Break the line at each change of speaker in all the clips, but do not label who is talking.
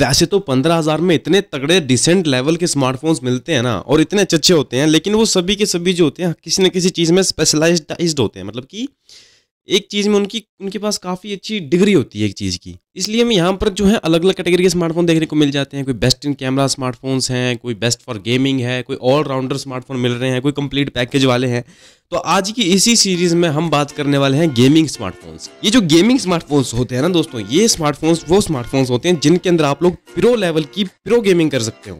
वैसे तो पंद्रह हज़ार में इतने तगड़े डिसेंट लेवल के स्मार्टफोन्स मिलते हैं ना और इतने अच्छे अच्छे होते हैं लेकिन वो सभी के सभी जो होते हैं किसी न किसी चीज़ में स्पेशलाइज्ड होते हैं मतलब कि एक चीज़ में उनकी उनके पास काफ़ी अच्छी डिग्री होती है एक चीज़ की इसलिए हमें यहाँ पर जो है अलग अलग कैटेगरी के स्मार्टफोन देखने को मिल जाते हैं कोई बेस्ट इन कैमरा स्मार्टफोन्स हैं कोई बेस्ट फॉर गेमिंग है कोई ऑलराउंडर स्मार्टफोन मिल रहे हैं कोई कंप्लीट पैकेज वाले हैं तो आज की इसी सीरीज़ में हम बात करने वाले हैं गेमिंग स्मार्टफोन्स ये जो गेमिंग स्मार्टफोन्स होते हैं ना दोस्तों ये स्मार्टफोन्स वो स्मार्टफोन्स होते हैं जिनके अंदर आप लोग प्रो लेवल की प्रो गेमिंग कर सकते हो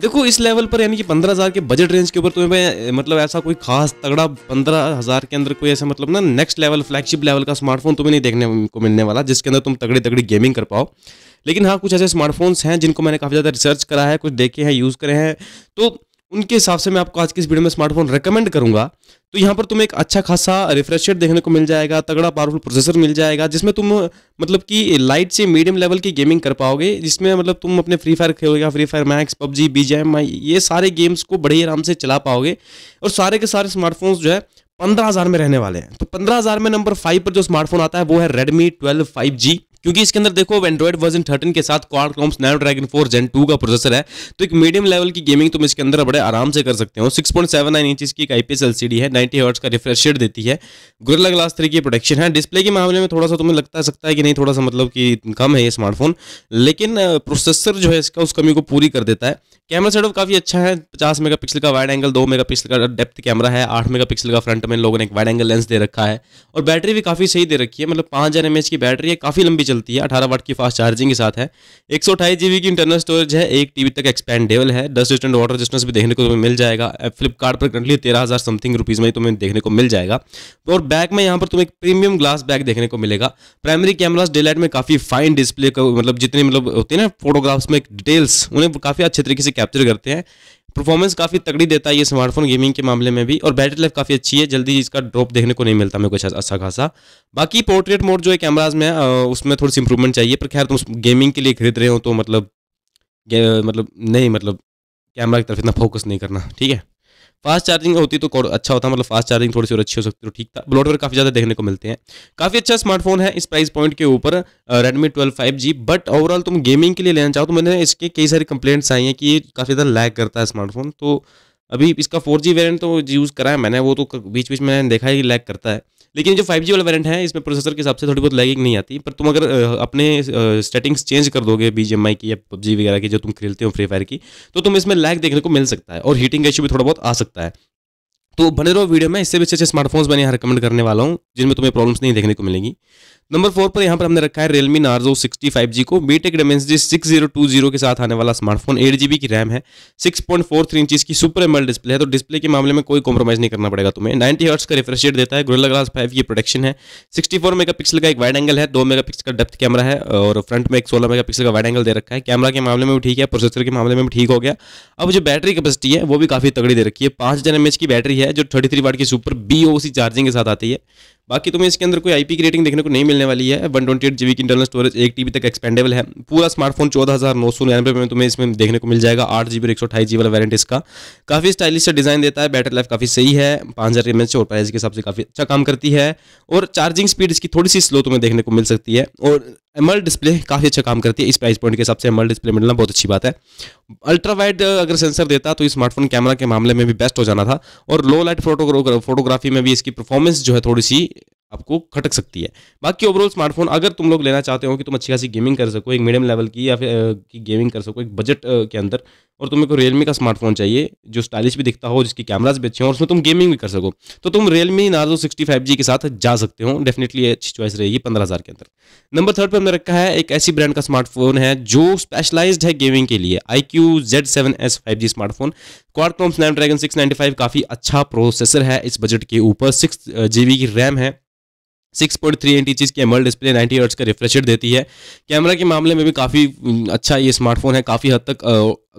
देखो इस लेवल पर यानी कि पंद्रह हज़ार के बजट रेंज के ऊपर तुम्हें मतलब ऐसा कोई खास तगड़ा पंद्रह हज़ार के अंदर कोई ऐसा मतलब ना नेक्स्ट लेवल फ्लैगशिप लेवल का स्मार्टफोन तुम्हें नहीं देखने को मिलने वाला जिसके अंदर तुम तगड़ी तगड़ी गेमिंग कर पाओ लेकिन हाँ कुछ ऐसे स्मार्टफोन्स हैं जिनको मैंने काफ़ी ज़्यादा रिसर्च करा है कुछ देखे हैं यूज़ करे हैं तो उनके हिसाब से मैं आपको आज की इस वीडियो में स्मार्टफोन रिकमेंड करूंगा तो यहाँ पर तुम्हें एक अच्छा खासा रिफ्रेश देखने को मिल जाएगा तगड़ा पावरफुल प्रोसेसर मिल जाएगा जिसमें तुम मतलब कि लाइट से मीडियम लेवल की गेमिंग कर पाओगे जिसमें मतलब तुम अपने फ्री फायर खेलोगे फ्री फायर मैक्स पबजी बी ये सारे गेम्स को बड़े आराम से चला पाओगे और सारे के सारे स्मार्टफोन जो है पंद्रह हज़ार में रहने वाले हैं तो पंद्रह हज़ार में नंबर फाइव पर जो स्मार्टफोन आता है वो है रेडमी ट्वेल्व फाइव जी क्योंकि इसके अंदर देखो एंड्रॉइड वर्जन थर्टीन के साथ Qualcomm's Snapdragon four gen two का प्रोसेसर है तो एक मीडियम लेवल की गेमिंग तुम इसके अंदर बड़े आराम से कर सकते हो six point seven nine inch की एक सी डी है नाइन्टी हर्ट्स का रिफ्रेश रेट देती है गुरला ग्लास थ्री की प्रोडक्शन है डिस्प्ले के मामले में थोड़ा सा तुम्हें लगता सकता है कि नहीं थोड़ा सा मतलब कि कम है ये स्मार्टफोन लेकिन प्रोसेसर जो है इसका उस कमी को पूरी कर देता है कैमरा सेटअप काफ़ी अच्छा है 50 मेगापिक्सल का वाइड एंगल 2 मेगापिक्सल का डेप्थ कैमरा है 8 मेगापिक्सल का फ्रंट में लोगों ने एक वाइड एंगल लेंस दे रखा है और बैटरी भी काफ़ी सही दे रखी है मतलब पाँच हज़ार एम की बैटरी है काफ़ी लंबी चलती है अठारह वाट की फास्ट चार्जिंग के साथ है एक सौ की इंटरनल स्टोरेज है एक टीबी तक एक्सपेंडेबल है दस रिस्टेंट वाटर रेजिस्टेंस भी देखने को मिल जाएगा फ्लिपकार्ट पर करंटली तेरह हज़ार समथिंग रुपीज़ में तुम्हें देखने को मिल जाएगा और बैक में यहाँ पर तुम्हें एक प्रीमियम ग्लास बैग देखने को मिलेगा प्राइमरी कैमराज डेलाइट में काफ़ी फाइन डिस्प्ले मतलब जितने मतलब होते हैं ना फोटोग्राफ्स में डिटेल्स उन्हें काफ़ी अच्छे तरीके से कैप्चर करते हैं परफॉर्मेंस काफ़ी तगड़ी देता है ये स्मार्टफोन गेमिंग के मामले में भी और बैटरी लाइफ काफ़ी अच्छी है जल्दी इसका ड्रॉप देखने को नहीं मिलता मेरे को अच्छा, अच्छा खासा बाकी पोर्ट्रेट मोड जो है कैमराज में उसमें थोड़ी सी इंप्रूवमेंट चाहिए पर खैर तुम गेमिंग के लिए खरीद रहे हो तो मतलब मतलब नहीं मतलब कैमरा की तरफ इतना फोकस नहीं करना ठीक है फास्ट चार्जिंग होती तो अच्छा होता मतलब फास्ट चार्जिंग थोड़ी सी और अच्छी हो सकती तो ठीक था ब्लॉट काफ़ी ज़्यादा देखने को मिलते हैं काफ़ी अच्छा स्मार्टफोन है इस प्राइस पॉइंट के ऊपर Redmi twelve five G but overall तुम गेमिंग के लिए लेना चाहो तो मैंने इसके कई सारी कंप्लेंट्स आई हैं कि काफ़ी ज़्यादा लैग करता है स्मार्टफोन तो अभी इसका फोर जी वेरियंट तो यूज़ करा है मैंने वो तो बीच बीच में देखा है लैग करता है लेकिन जो फाइव जी वाला वेरियंट है इसमें प्रोसेसर के हिसाब से थोड़ी बहुत लैगिंग नहीं आती पर तुम अगर अपने सेटिंग्स चेंज कर दोगे बी की या पबजी वगैरह की जो तुम खेलते हो फ्री फायर की तो तुम इसमें लैग देखने को मिल सकता है और हीटिंग का इशू भी थोड़ा बहुत आ सकता है तो बने रहो वीडियो में इससे भी अच्छे अच्छे स्मार्टफोन्स मैं यहाँ रिकमेंड करने वाला हूँ जिनमें तुम्हें प्रॉब्लम्स नहीं देखने को मिलेंगी नंबर फोर पर यहाँ पर हमने रखा है Realme Narzo sixty five G को बीटेक जी सिक्स जीरो टू जीरो के साथ आने वाला स्मार्टफोन एट जी बी की रैम है six point four three inch की सुपर एमल डिस्प्ले है तो डिस्प्ले के मामले में कोई कॉम्प्रोमाइज नहीं करना पड़ेगा तुम्हें नाइनटी हर्ट्स का रिफ्रेश रेट देता है गोरिल्ला ग्लास फाइव की प्रोटेक्शन है सिक्सटी फोर मेगा पिक्सल का एक वाइड एंगल है दो मेगा पिक्सल का डेप्थ कैमरा है और फ्रंट में एक सोलह मेगा पिक्सल का वाइड एंगल दे रखा है कैमरा के मामले में भी ठीक है प्रोसेसर के मामले में भी ठीक हो गया अब जो बैटरी कैपेसिटी है वो भी काफी तगड़ी दे रखी है पाँच हजार एम एच की बैटरी है है जो 33 वाट की सुपर बी चार्जिंग के साथ आती है बाकी तुम्हें इसके अंदर कोई आई की रेटिंग देखने को नहीं मिलने वाली है वन ट्वेंटी एट जीबी की इंटरनल स्टोरेज एक टी तक एक्सपेंडेबल है पूरा स्मार्टफोन चौदह हज़ार नौ सौ निन्यानवे में तुम्हें इसमें देखने को मिल जाएगा आठ जीबी एक सौ अठाईस जी वाला वारंट इसका काफ़ी स्टाइलिश से डिज़ाइन देता है बैटरी लाइफ काफ़ी सही है पाँच हज़ार एम एच और प्राइस के हिसाब से काफ़ी अच्छा काम करती है और चार्जिंग स्पीड इसकी थोड़ी सी स्लो तुम्हें देखने को मिल सकती है और एमल डिस्प्ले काफ़ी अच्छा काम करती है इस प्राइस पॉइंट के हिसाब से एमल डिस्प्ले मिलना बहुत अच्छी बात है अल्ट्रा वाइड अगर सेंसर देता तो स्मार्टफोन कैमरा के मामले में भी बेस्ट हो जाना था और लो लाइट फोटोग्राफी में भी इसकी परफॉर्मेंस जो है थोड़ी सी आपको खटक सकती है बाकी ओवरऑल स्मार्टफोन अगर तुम लोग लेना चाहते हो कि तुम अच्छी खासी गेमिंग कर सको एक मीडियम लेवल की या फिर की गेमिंग कर सको एक बजट के अंदर और तुम्हें को रियलमी का स्मार्टफोन चाहिए जो स्टाइलिश भी दिखता हो जिसकी कैमराज भी अच्छे हों और उसमें तुम गेमिंग भी कर सको तो तुम Realme Narzo sixty five G के साथ जा सकते हो डेफिनेटली अच्छी चॉइस रहेगी पंद्रह हज़ार के अंदर नंबर थर्ड पर हमने रखा है एक ऐसी ब्रांड का स्मार्टफोन है जो स्पेशलाइज है गेमिंग के लिए I Q Z seven S five G smartphone Qualcomm Snapdragon six ninety five काफ़ी अच्छा प्रोसेसर है इस बजट के ऊपर सिक्स जी बी की रैम है सिक्स पॉइंट थ्री इंच की एमल डिस्प्ले नाइन्टी हर्ट्स का रिफ्रेशर देती है कैमरा के मामले में भी काफ़ी अच्छा ये स्मार्टफोन है काफ़ी हद तक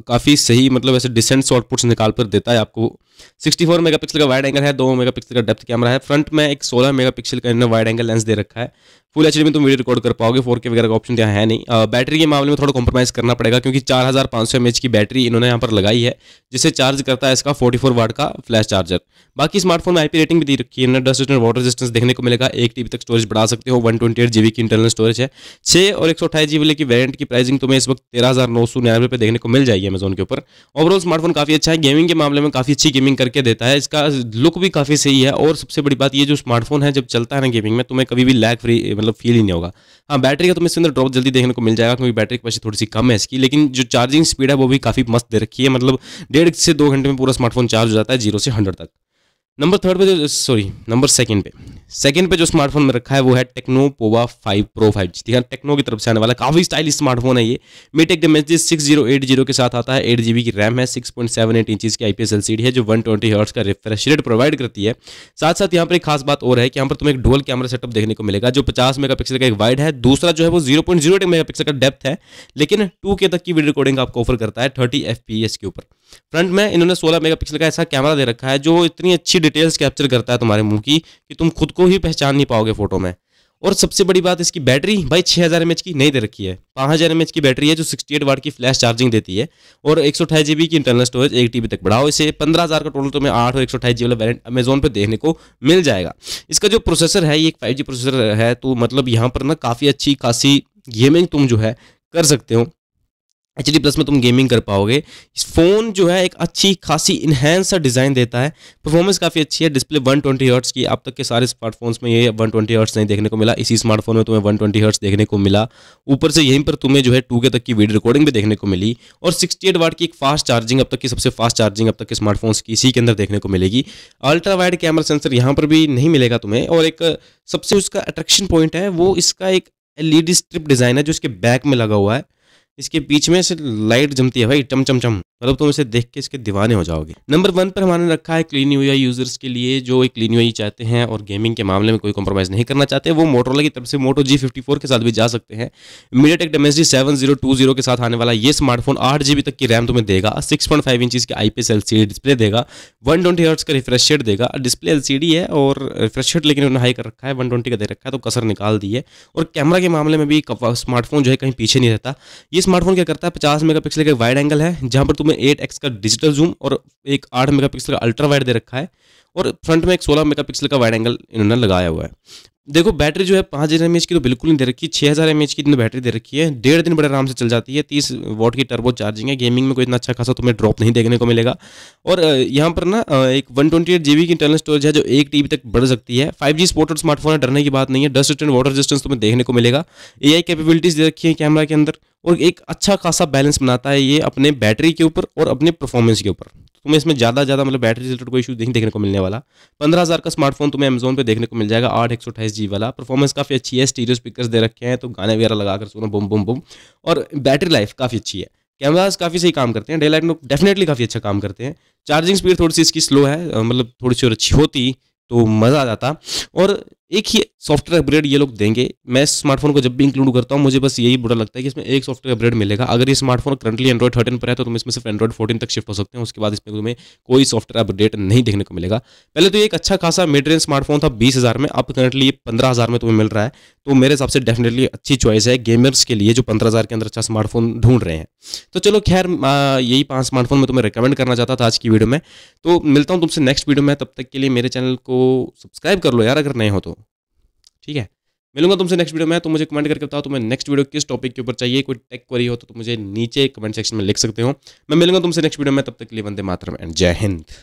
काफ़ी सही मतलब ऐसे डिसेंट आउटपुट्स निकाल कर देता है आपको 64 मेगापिक्सल का वाइड एंगल है दो मेगापिक्सल का डेप्थ कैमरा है फ्रंट में एक 16 मेगापिक्सल का इन्होंने वाइड एंगल लेंस दे रखा है फुल एच में तुम वीडियो रिकॉर्ड कर पाओगे फोर के वगैरह का ऑप्शन तो यहाँ है नहीं आ, बैटरी के मामले में थोड़ा कॉम्प्रोमाइज़ करना पड़ेगा क्योंकि चार हज़ार सौ की बैटरी इन्होंने यहाँ पर लगाई है जिसे चार्ज करता है इसका फोर्टी फोर वाट का फ्लैश चार्जर बाकी स्मार्टफोन में आई रेटिंग भी दी रखी है इन्होंने डस्ट वाटर रेजिस्टेंस देखने को मिलेगा एक टी तक स्टोरेज बढ़ा सकते हो वन की इंटरनल स्टोरेज है छः और एक सौ की वैरेंट की प्राइसिंग तुम्हें इस वक्त तेरह हज़ार नौ सौ निन्यानवे देखने को मिल जाएगी अमेजोन के ऊपर ओवरऑल स्मार्टफोन काफ़ी अच्छा है गेमिंग के मामले में काफ़ी अच्छी गेमिंग करके देता है इसका लुक भी काफ़ी सही है और सबसे बड़ी बात ये जो स्मार्टफोन है जब चलता है ना गेमिंग में तुम्हें कभी भी लैग फ्री मतलब फील ही नहीं होगा हाँ बैटरी का तुम्हें इसके अंदर ड्रॉप जल्दी देखने को मिल जाएगा क्योंकि बैटरी पैसे थोड़ी सी कम है इसकी लेकिन जो चार्जिंग स्पीड है वो भी काफ़ी मस्त दे रखी है मतलब डेढ़ से दो घंटे में पूरा स्मार्टफोन चार्ज हो जाता है जीरो से हंड्रेड तक नंबर थर्ड पे जो सॉरी नंबर सेकंड पे सेकंड पे जो स्मार्टफोन में रखा है वो है Tecno Pova five pro five G हाँ टेक्नो की तरफ से आने वाला काफ़ी स्टाइलिश स्मार्टफोन है ये मीटेक एक सिक्स जीरो एट जीरो के साथ आता है एट जी की रैम है six point seven eight inches की आई पी है जो वन ट्वेंटी का रिफ्रेश रेट प्रोवाइड करती है साथ साथ यहाँ पर एक खास बात और है कि यहाँ पर तुम्हें एक डोल कैमरा सेटअप देखने को मिलेगा जो पचास मेगा का एक वाइड है दूसरा जो है वो zero point zero eight mega pixel का डेप्थ है लेकिन टू के तक की वीडियो रिकॉर्डिंग आपको ऑफर करता है थर्टी एफ के ऊपर फ्रंट में इन्होंने सोलह मेगा का ऐसा कैमरा दे रखा है जो इतनी अच्छी डिटेल्स कैप्चर करता है तुम्हारे मुंह की कि तुम खुद को ही पहचान नहीं पाओगे फोटो में और सबसे बड़ी बात इसकी बैटरी भाई 6000 हज़ार की नहीं दे रखी है पाँच हज़ार की बैटरी है जो 68 एट वाट की फ्लैश चार्जिंग देती है और एक सौ की इंटरनल स्टोरेज एक टी तक बढ़ाओ इसे पंद्रह हज़ार का टोटल तुम्हें आठ और एक सौ जी वाला वेरियंट अमेजोन पर देखने को मिल जाएगा इसका जो प्रोसेसर है ये एक फाइव प्रोसेसर है तो मतलब यहाँ पर ना काफ़ी अच्छी खासी गेमिंग तुम जो है कर सकते हो एच डी प्लस में तुम गेमिंग कर पाओगे फ़ोन जो है एक अच्छी खासी इन्हेंस डिज़ाइन देता है परफॉर्मेंस काफ़ी अच्छी है डिस्प्ले 120 ट्वेंटी हर्ट्स की अब तक के सारे स्मार्टफोन्स में ये 120 ट्वेंटी हर्ट्स नहीं देखने को मिला इसी स्मार्टफोन में तुम्हें 120 ट्वेंटी हर्ट्स देखने को मिला ऊपर से यहीं पर तुम्हें जो है टू के तक की वीडियो रिकॉर्डिंग भी देखने को मिली और सिक्सटी एट वाट की एक फास्ट चार्जिंग अब तक की सबसे फास्ट चार्जिंग अब तक के स्मार्टफोन्स की इसी के अंदर देखने को मिलेगी अल्ट्रा वाइड कैमरा सेंसर यहाँ पर भी नहीं मिलेगा तुम्हें और एक सबसे उसका अट्रैक्शन पॉइंट है वो इसका एक एल स्ट्रिप डिज़ाइन है जो इसके बैक में लगा हुआ है इसके बीच में से लाइट जमती है भाई चम चम चम मतलब तुम इसे देख के इसके दीवाने हो जाओगे नंबर वन पर हमारे रखा है क्लीन यू यूजर्स के लिए जो एक क्लीन यू चाहते हैं और गेमिंग के मामले में कोई कॉम्प्रोमाइज़ नहीं करना चाहते वो मोटरोला की तरफ से मोटो जी फिफ्टी फोर के साथ भी जा सकते हैं tech Dimensity seven zero two zero के साथ आने वाला ये स्मार्टफोन आठ जीबी तक की रैम तुम्हें देगा सिक्स पॉइंट फाइव इंच की I P S L C display देगा वन ट्वेंटी का रिफ्रेश देगा डिस्प्ले एल सी डी है और रिफ्रेश लेकिन उन्होंने हाई कर रखा है वन ट्वेंटी का दे रखा है तो कसर निकाल दी है और कैमरा के मामले में भी स्मार्टफोन जो है कहीं पीछे नहीं रहता ये स्मार्टफोन क्या करता है पचास मेगा पिक्सल का वाइड एंगल है जहाँ पर तुम में एट एक्स का डिजिटल जूम और एक आठ मेगापिक्सल का अल्ट्रा वाइड दे रखा है और फ्रंट में एक सोलह मेगापिक्सल का वाइड एंगल इन्होंने लगाया हुआ है देखो बैटरी जो है पाँच हज़ार एम की तो बिल्कुल नहीं दे रखी छः हज़ार एम की तो इतनी बैटरी दे रखी है डेढ़ दिन बड़े आराम से चल जाती है तीस वॉट की टर्बो चार्जिंग है गेमिंग में कोई इतना अच्छा खासा तुम्हें ड्रॉप नहीं देखने को मिलेगा और यहाँ पर ना एक वन ट्वेंटी एट जी की इंटरनल स्टोरेज है जो एक टी तक बढ़ सकती है फाइव जी स्पोर्टेड स्मार्टफोन है डरने की बात नहीं है डस्ट एंड वाटर रजिस्टेंस तुम्हें देखने को मिलेगा ए आई कैपेबिलिटीज़ दे रखी है कैमरा के अंदर और एक अच्छा खासा बैलेंस बनाता है ये अपने बैटरी के ऊपर और अपने परफॉर्मेंस के ऊपर तो तुम्हें इसमें ज़्यादा ज़्यादा मतलब बैटरी रिलेटेड कोई इशू नहीं देखने को मिलने वाला पंद्रह हज़ार का स्मार्टफोन तुम्हें अमेजोन पे देखने को मिल जाएगा आठ एक सौ अठाईस जी वाला परफॉर्मेंस काफ़ी अच्छी है स्टीरियो स्पीकर दे रखे हैं तो गाने वगैरह लगाकर सुनो बुम बुम बुम और बैटरी लाइफ काफ़ी अच्छी है कैमराज काफ़ी सही काम करते हैं डे लाइट में डेफिनेटली काफ़ी अच्छा काम करते हैं चार्जिंग स्पीड थोड़ी सी इसकी स्लो है मतलब थोड़ी सी और अच्छी होती तो मज़ा आ जाता और एक ही सॉफ्टवेयर अपग्रेड ये लोग देंगे मैं स्मार्टफोन को जब भी इंक्लूड करता हूँ मुझे बस यही बुरा लगता है कि इसमें एक सॉफ्टवेयर अपग्रेड मिलेगा अगर ये स्मार्टफोन करंटली एंड्रॉइड थर्टीन पर है तो तुम इसमें सिर्फ एंड्रॉइड फोर्टीन तक शिफ्ट हो सकते हैं उसके बाद इसमें तुम्हें कोई सॉफ्टवेयर अपडेट नहीं देखने को मिलेगा पहले तो ये एक अच्छा खासा मिड रेंज स्मार्टफोन था बीस हज़ार में अब करंटली पंद्रह हज़ार में तुम्हें मिल रहा है तो मेरे हिसाब से डेफिनेटली अच्छी चॉइस है गेमर्स के लिए जो पंद्रह हज़ार के अंदर अच्छा स्मार्टफोन ढूंढ रहे हैं तो चलो खैर यही पाँच स्मार्टफोन मैं तुम्हें रिकमेंड करना चाहता था आज की वीडियो में तो मिलता हूँ तुमसे नेक्स्ट वीडियो में तब तक के लिए मेरे चैनल को सब्सक्राइब कर लो यार अगर नए हो तो ठीक है मिलूंगा तुमसे नेक्स्ट वीडियो में तो मुझे कमेंट करके बताओ तुम्हें नेक्स्ट वीडियो किस टॉपिक के ऊपर चाहिए कोई टेक क्वेरी हो तो तुम मुझे नीचे कमेंट सेक्शन में लिख सकते हो मैं मिलूंगा तुमसे नेक्स्ट वीडियो में तब तक के लिए वंदे मातरम एंड जय हिंद